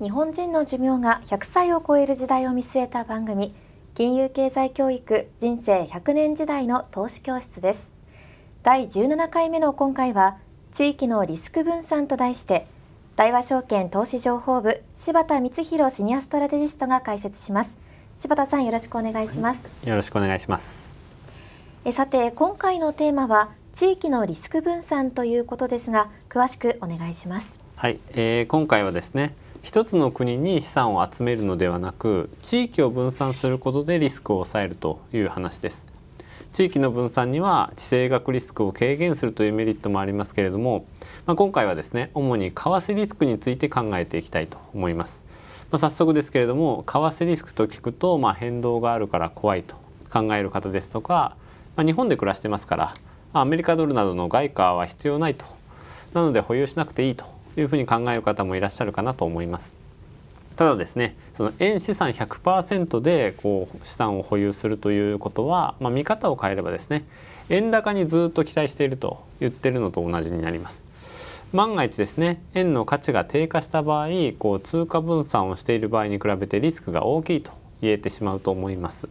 日本人の寿命が100歳を超える時代を見据えた番組金融経済教育人生100年時代の投資教室です第17回目の今回は地域のリスク分散と題して大和証券投資情報部柴田光弘シニアストラテジストが解説します柴田さんよろしくお願いします、よろしくお願いしますえさて今回のテーマは地域のリスク分散ということですが詳しくお願いしますはい、えー、今回はですね一つの国に資産を集めるのではなく地域を分散することでリスクを抑えるという話です地域の分散には地政学リスクを軽減するというメリットもありますけれども、まあ、今回はですね主に為替リスクについて考えていきたいと思います、まあ、早速ですけれども為替リスクと聞くと、まあ、変動があるから怖いと考える方ですとか、まあ、日本で暮らしてますからアメリカドルなどの外貨は必要ないとなので保有しなくていいというふうに考える方もいらっしゃるかなと思います。ただですねその円資産100%でこう資産を保有するということは、まあ、見方を変えればですね円高にずっと期待していると言ってるのと同じになります。万が一ですね円の価値が低下した場合こう通貨分散をしている場合に比べてリスクが大きいと言えてしまうと思います。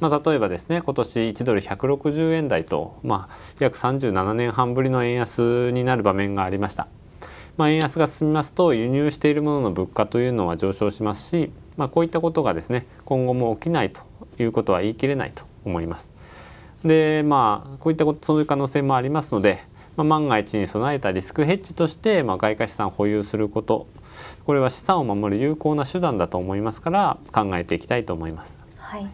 まあ、例えばですね今年1ドル160円台と、まあ、約37年半ぶりの円安になる場面がありました。まあ、円安が進みますと輸入しているものの物価というのは上昇しますし、まあ、こういったことがですね今後も起きないということは言い切れないと思います。でまあこういったことそういう可能性もありますので、まあ、万が一に備えたリスクヘッジとして、まあ、外貨資産を保有することこれは資産を守る有効な手段だと思いますから考えていきたいと思います。はい、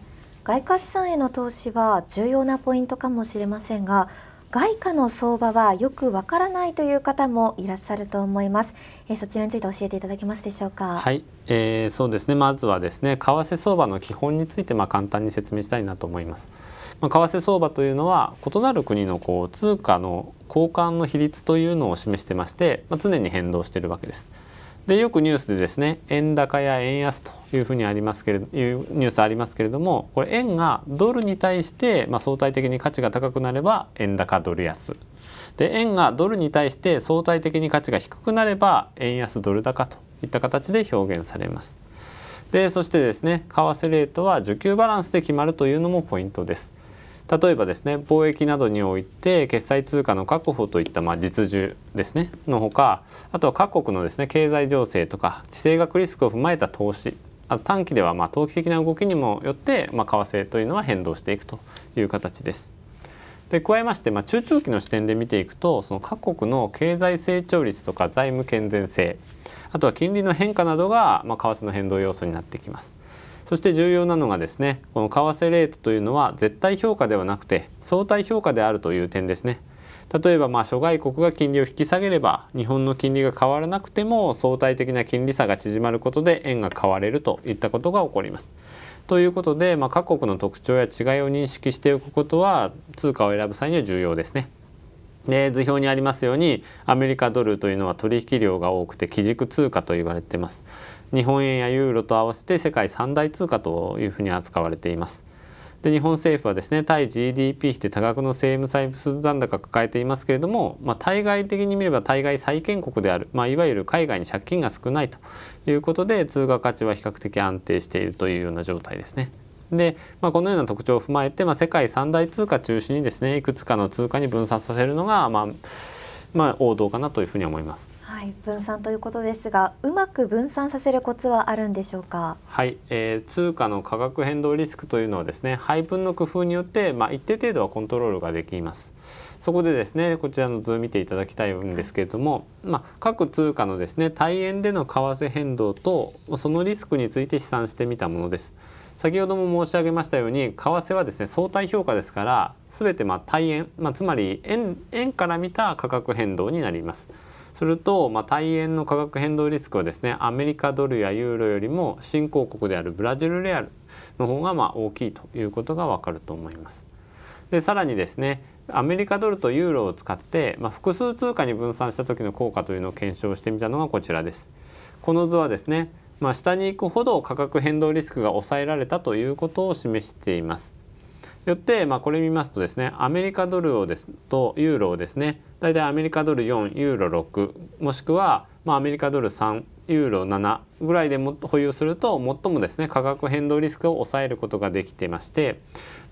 外貨資産への投資は重要なポイントかもしれませんが外貨の相場はよくわからないという方もいらっしゃると思います、えー、そちらについて教えていただけますでしょうかはい、えー、そうですねまずはですね為替相場の基本についてまあ簡単に説明したいなと思いますまあ、為替相場というのは異なる国のこう通貨の交換の比率というのを示してまして、まあ、常に変動しているわけです。でよくニュースでですね円高や円安というふうにありますけれどいうニュースありますけれどもこれ円がドルに対して、まあ、相対的に価値が高くなれば円高ドル安で円がドルに対して相対的に価値が低くなれば円安ドル高といった形で表現されます。でそしてですね為替レートは需給バランスで決まるというのもポイントです。例えばですね貿易などにおいて決済通貨の確保といったまあ実需ですねのほかあとは各国のですね経済情勢とか地政学リスクを踏まえた投資あと短期ではまあ投機的な動きにもよってまあ為替というのは変動していくという形です。で加えまして、まあ、中長期の視点で見ていくとその各国の経済成長率とか財務健全性あとは金利の変化などが、まあ、為替の変動要素になってきます。そして重要なのがですねこの為替レートというのは絶対評価ではなくて相対評価であるという点ですね例えばまあ諸外国が金利を引き下げれば日本の金利が変わらなくても相対的な金利差が縮まることで円が買われるといったことが起こります。ということで、まあ、各国の特徴や違いを認識しておくことは通貨を選ぶ際には重要ですね。で図表にありますようにアメリカドルというのは取引量が多くて基軸通貨と言われています日本円やユーロと合わせて世界三大通貨というふうに扱われていますで日本政府はですね対 GDP 比で多額の政務債務残高を抱えていますけれども、まあ、対外的に見れば対外債権国である、まあ、いわゆる海外に借金が少ないということで通貨価値は比較的安定しているというような状態ですね。で、まあ、このような特徴を踏まえて、まあ、世界三大通貨中心にですねいくつかの通貨に分散させるのが、まあまあ、王道かなというふうに思います。はい、分散ということですが、うまく分散させるコツはあるんでしょうか。はい、えー、通貨の価格変動リスクというのはですね、配分の工夫によって、まあ、一定程度はコントロールができます。そこでですね、こちらの図を見ていただきたいんですけれども、まあ、各通貨のですね、対円での為替変動とそのリスクについて試算してみたものです。先ほども申し上げましたように為替はですね相対評価ですから全てまあ対円、まあ、つまり円円から見た価格変動になります。すると、まあ、大円の価格変動リスクはですねアメリカドルやユーロよりも新興国であるブラジルレアルの方がまあ大きいということがわかると思います。でさらにですねアメリカドルとユーロを使って、まあ、複数通貨に分散した時の効果というのを検証してみたのがこちらです。この図はですね、まあ、下に行くほど価格変動リスクが抑えられたということを示しています。よって、まあ、これ見ますとですねアメリカドルをですとユーロをですね大体アメリカドル4ユーロ6もしくは、まあ、アメリカドル3ユーロ7ぐらいでも保有すると最もですね価格変動リスクを抑えることができていまして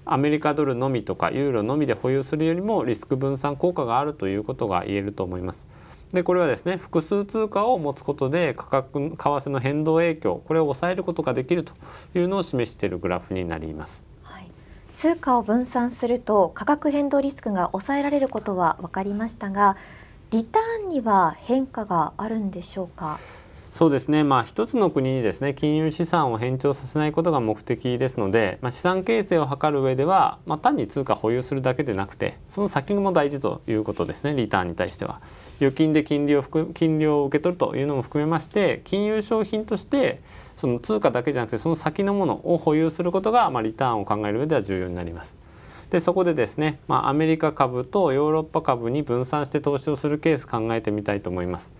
アメリカドルのみとかユーロのみで保有するよりもリスク分散効果があるということが言えると思います。でこれはですね複数通貨を持つことで価格為替の変動影響これを抑えることができるというのを示しているグラフになります。通貨を分散すると価格変動リスクが抑えられることは分かりましたがリターンには変化があるんでしょうか。そうですね、まあ、一つの国にですね金融資産を変調させないことが目的ですので、まあ、資産形成を図る上では、まあ、単に通貨保有するだけでなくてその先も大事ということですねリターンに対しては。預金で金利を含金利を受け取るというのも含めまして金融商品としてその通貨だけじゃなくてその先のものを保有することが、まあ、リターンを考える上では重要になります。でそこでですね、まあ、アメリカ株とヨーロッパ株に分散して投資をするケース考えてみたいと思います。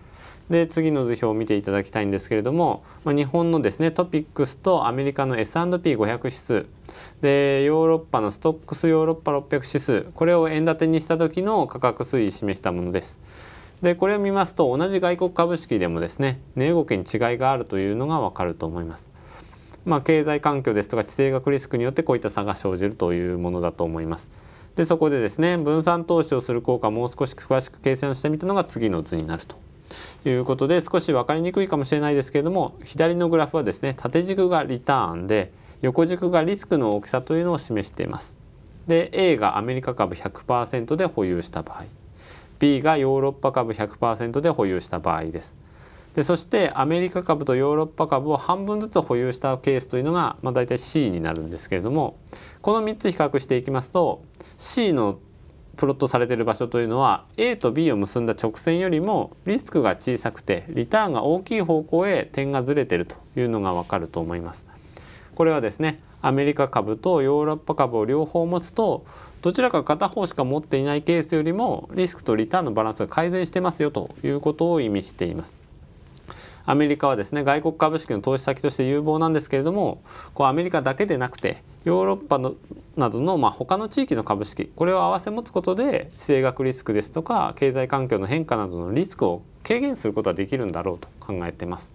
で次の図表を見ていただきたいんですけれども、まあ、日本のですねトピックスとアメリカの S&P500 指数でヨーロッパのストックスヨーロッパ600指数これを円建てにした時の価格推移示したものです。でこれを見ますと同じ外国株式でもですね値動きに違いがあるというのが分かると思います。まあ、経済環境ですとか地政学リスクによってこういった差が生じるというものだと思います。でそこでですね分散投資をする効果もう少し詳しく計算してみたのが次の図になるということで少し分かりにくいかもしれないですけれども左のグラフはですね縦軸がリターンで横軸がリスクの大きさというのを示しています。で A がアメリカ株100%で保有した場合。B がヨーロッパ株100%で保有した場合です。でそしてアメリカ株とヨーロッパ株を半分ずつ保有したケースというのが、まあ、大体 C になるんですけれどもこの3つ比較していきますと C のプロットされている場所というのは A と B を結んだ直線よりもリスクが小さくてリターンが大きい方向へ点がずれているというのが分かると思います。これはですねアメリカ株とヨーロッパ株を両方持つとどちらか片方しか持っていないケースよりもリスクとリターンのバランスが改善してますよということを意味しています。アメリカはですね外国株式の投資先として有望なんですけれどもこうアメリカだけでなくてヨーロッパのなどの、まあ、他の地域の株式これを併せ持つことで地政学リスクですとか経済環境の変化などのリスクを軽減することはできるんだろうと考えています。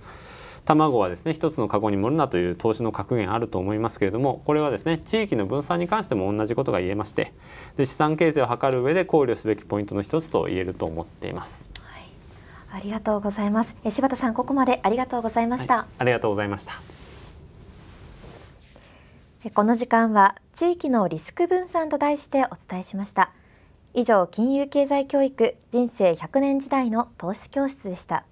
卵はですね一つのカゴに盛るなという投資の格言あると思いますけれどもこれはですね地域の分散に関しても同じことが言えましてで資産形成を図る上で考慮すべきポイントの一つと言えると思っています。はい、ありがとうございます。え柴田さんここまでありがとうございました、はい、ありがとうございました。この時間は地域のリスク分散と題してお伝えしました。以上金融経済教育人生100年時代の投資教室でした。